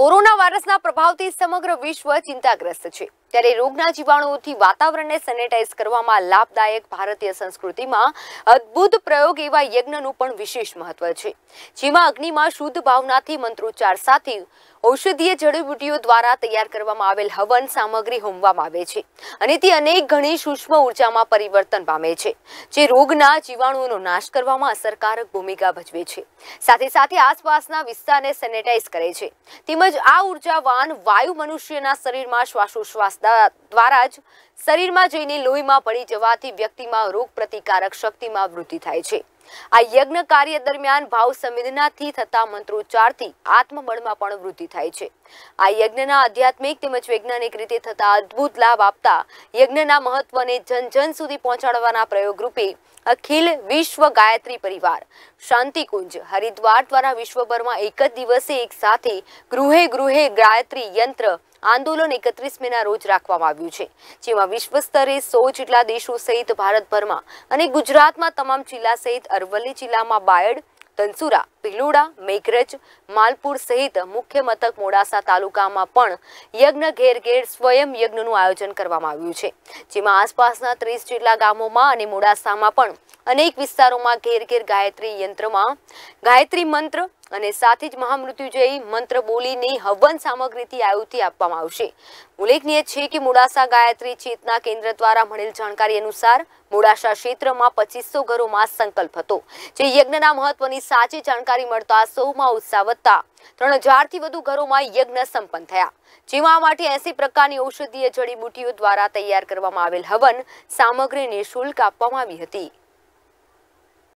corona વાયરસના પ્રભાવથી સમગ્ર વિશ્વ ચિંતાગ્રસ્ત છે ત્યારે રોગના જીવાણુઓથી વાતાવરણને સેનેટાઈઝ કરવામાં લાભદાયક ભારતીય સંસ્કૃતિમાં અદ્ભુત પ્રયોગ એવા યજ્ઞનું પણ વિશેષ મહત્વ છે જેમાં અગ્નિમાં શુદ્ધ ભાવનાથી મંત્રોચ્ચાર સાથે ઔષધીય જડીબુટીઓ દ્વારા તૈયાર કરવામાં આવેલ હવન સામગ્રી હોમવામાં આવે છે અને તે અનેક ઘણી સૂક્ષ્મ ઉર્જામાં પરિવર્તન પામે છે જે રોગના જીવાણુઓનો નાશ કરવામાં અસરકારક ભૂમિકા ભજવે છે સાથે સાથે આસપાસના વિસ્તારને સેનેટાઈઝ કરે છે તેમજ આ ઉર્જાવાન વાયુ મનુષ્યના શરીરમાં શ્વાસોશ્વાસ દ્વારા જ શરીરમાં જઈને લોહીમાં પડી જવાથી વ્યક્તિમાં રોગ પ્રતિકારક શક્તિમાં વૃદ્ધિ થાય છે આ યજ્ઞ કાર્ય દરમિયાન ભાવ સંવેદનાથી થતા મંત્રોચ્ચારથી આત્મબળમાં પણ વૃદ્ધિ થાય છે આ યજ્ઞના આધ્યાત્મિક તેમજ વૈજ્ઞાનિક રીતે થતા અદ્ભુત લાભ આપતા યજ્ઞના મહત્વને જન જન સુધી પહોંચાડવાના પ્રયોગ રૂપે અખિલ વિશ્વ ગાયત્રી પરિવાર શાંતિકુંજ હરિદ્વાર દ્વારા વિશ્વભરમાં એક જ દિવસે એક સાથે ગૃહે ગૃહે ગાયત્રી યંત્ર આંદોલન એકત્રીસ મેના રોજ રાખવામાં આવ્યું છે જેમાં વિશ્વ સ્તરે સો જેટલા દેશો સહિત ભારતભરમાં અને ગુજરાતમાં તમામ જિલ્લા સહિત અરવલ્લી જિલ્લામાં બાયડ ધનસુરા ભીલોડા મેઘરજ માલપુર સહિત મુખ્ય મથક મોડાસા તાલુકામાં પણ યજ્ઞ ઘેર ઘેર સ્વયં યજ્ઞનું આયોજન કરવામાં આવ્યું છે જેમાં આસપાસના ત્રીસ જેટલા ગામોમાં અને મોડાસામાં પણ અનેક વિસ્તારોમાં ઘેર ઘેર ગાયત્રી યંત્રમાં ગાયત્રી મંત્ર અને સાથે જ મહામૃત્યુજય મંત્ર બોલીની હવન સામગ્રીથી આયુતિ આપવામાં આવશે ઉલ્લેખનીય છે કે મોડાસા ગાયત્રી ચેતના કેન્દ્ર દ્વારા મળેલ જાણકારી અનુસાર મોડાસા ક્ષેત્રમાં પચીસો ઘરોમાં સંકલ્પ હતો જે યજ્ઞના મહત્વની સાચી જાણકારી મળતા સૌમાં ઉત્સાહ વધતા ત્રણ હજારથી વધુ ઘરોમાં યજ્ઞ સંપન્ન થયા જેમાં માટે એસી પ્રકારની ઔષધીય જડીબુટીઓ દ્વારા તૈયાર કરવામાં આવેલ હવન સામગ્રી નિઃશુલ્ક આપવામાં આવી હતી